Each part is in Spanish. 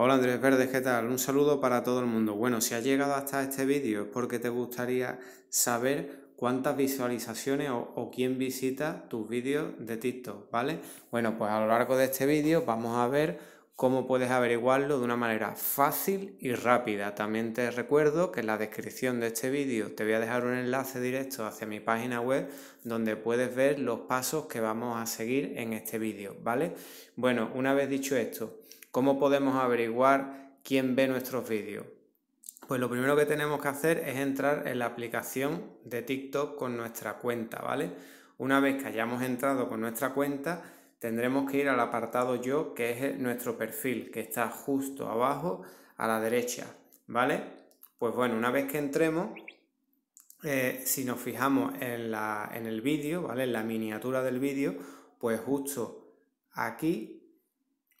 Hola Andrés Verdes, ¿qué tal? Un saludo para todo el mundo. Bueno, si has llegado hasta este vídeo es porque te gustaría saber cuántas visualizaciones o, quién visita tus vídeos de TikTok, ¿vale? Bueno, pues a lo largo de este vídeo vamos a ver cómo puedes averiguarlo de una manera fácil y rápida. También te recuerdo que en la descripción de este vídeo te voy a dejar un enlace directo hacia mi página web donde puedes ver los pasos que vamos a seguir en este vídeo, ¿vale? Bueno, una vez dicho esto, ¿Cómo podemos averiguar quién ve nuestros vídeos? Pues lo primero que tenemos que hacer es entrar en la aplicación de TikTok con nuestra cuenta, ¿vale? Una vez que hayamos entrado con nuestra cuenta, tendremos que ir al apartado yo, que es nuestro perfil, que está justo abajo a la derecha, ¿vale? Pues bueno, una vez que entremos, eh, si nos fijamos en, en el vídeo, ¿vale? En la miniatura del vídeo, pues justo aquí,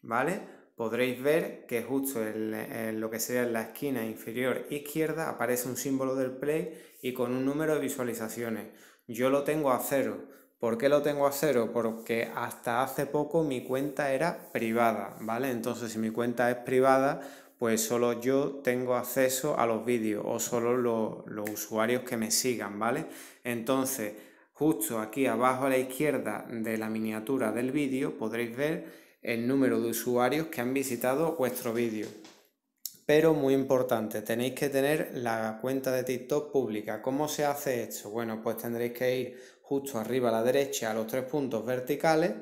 ¿vale? podréis ver que justo en, lo que sería en la esquina inferior izquierda aparece un símbolo del play y con un número de visualizaciones. Yo lo tengo a cero. ¿Por qué lo tengo a cero? Porque hasta hace poco mi cuenta era privada, ¿vale? Entonces si mi cuenta es privada, pues solo yo tengo acceso a los vídeos o solo los usuarios que me sigan, ¿vale? Entonces, justo aquí abajo a la izquierda de la miniatura del vídeo podréis ver el número de usuarios que han visitado vuestro vídeo. Pero muy importante, tenéis que tener la cuenta de TikTok pública. ¿Cómo se hace esto? Bueno, pues tendréis que ir justo arriba a la derecha a los tres puntos verticales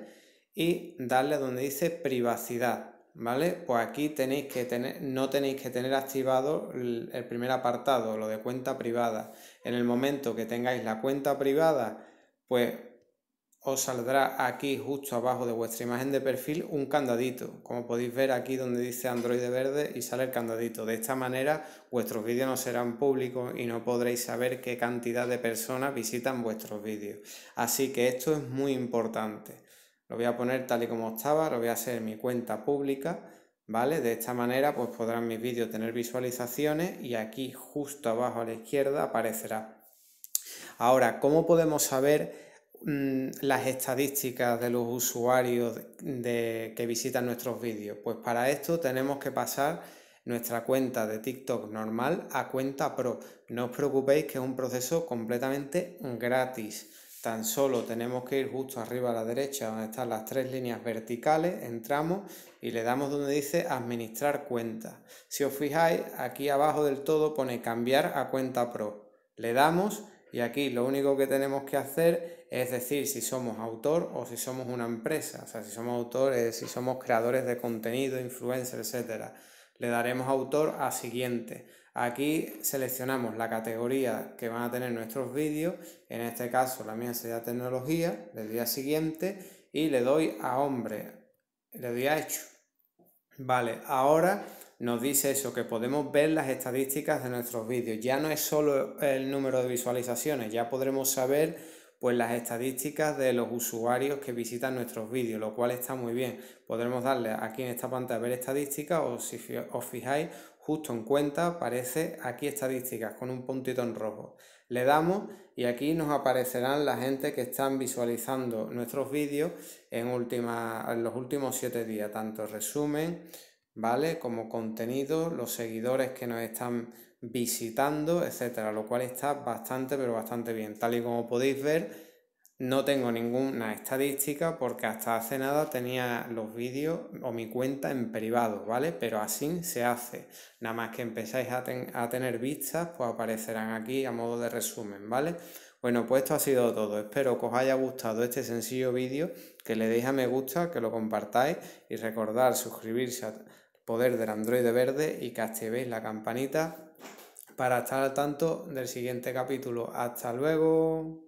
y darle donde dice privacidad. ¿Vale? Pues aquí tenéis que tener, no tenéis que tener activado el, primer apartado, lo de cuenta privada. En el momento que tengáis la cuenta privada, pues os saldrá aquí justo abajo de vuestra imagen de perfil un candadito, como podéis ver aquí donde dice Android verde y sale el candadito. De esta manera vuestros vídeos no serán públicos y no podréis saber qué cantidad de personas visitan vuestros vídeos. Así que esto es muy importante. Lo voy a poner tal y como estaba, lo voy a hacer en mi cuenta pública, ¿vale? De esta manera pues podrán mis vídeos tener visualizaciones y aquí justo abajo a la izquierda aparecerá. Ahora, ¿cómo podemos saber Mm, las estadísticas de los usuarios que visitan nuestros vídeos? Pues para esto tenemos que pasar nuestra cuenta de TikTok normal a cuenta pro. No os preocupéis que es un proceso completamente gratis. Tan solo tenemos que ir justo arriba a la derecha donde están las tres líneas verticales, entramos y le damos donde dice administrar cuenta. Si os fijáis, aquí abajo del todo pone cambiar a cuenta pro. Le damos y aquí lo único que tenemos que hacer es decir si somos autor o si somos una empresa. O sea, si somos autores, si somos creadores de contenido, influencer, etc. Le daremos autor a siguiente. Aquí seleccionamos la categoría que van a tener nuestros vídeos. En este caso la mía sería tecnología, Le doy a siguiente. Y le doy a hombre, le doy a hecho. Vale, ahora nos dice eso, que podemos ver las estadísticas de nuestros vídeos. Ya no es solo el número de visualizaciones, ya podremos saber pues las estadísticas de los usuarios que visitan nuestros vídeos, lo cual está muy bien. Podremos darle aquí en esta pantalla ver estadísticas o si os fijáis justo en cuenta aparece aquí estadísticas con un puntito en rojo. Le damos y aquí nos aparecerán la gente que están visualizando nuestros vídeos en, última, en los últimos 7 días, tanto resumen ¿vale? Como contenido, los seguidores que nos están visitando, etcétera, lo cual está bastante, pero bastante bien. Tal y como podéis ver, no tengo ninguna estadística porque hasta hace nada tenía los vídeos o mi cuenta en privado, ¿vale? Pero así se hace. Nada más que empezáis a, tener vistas, pues aparecerán aquí a modo de resumen, ¿vale? Bueno, pues esto ha sido todo. Espero que os haya gustado este sencillo vídeo, que le deis a me gusta, que lo compartáis y recordar suscribirse a poder del androide verde y que activéis la campanita para estar al tanto del siguiente capítulo. Hasta luego.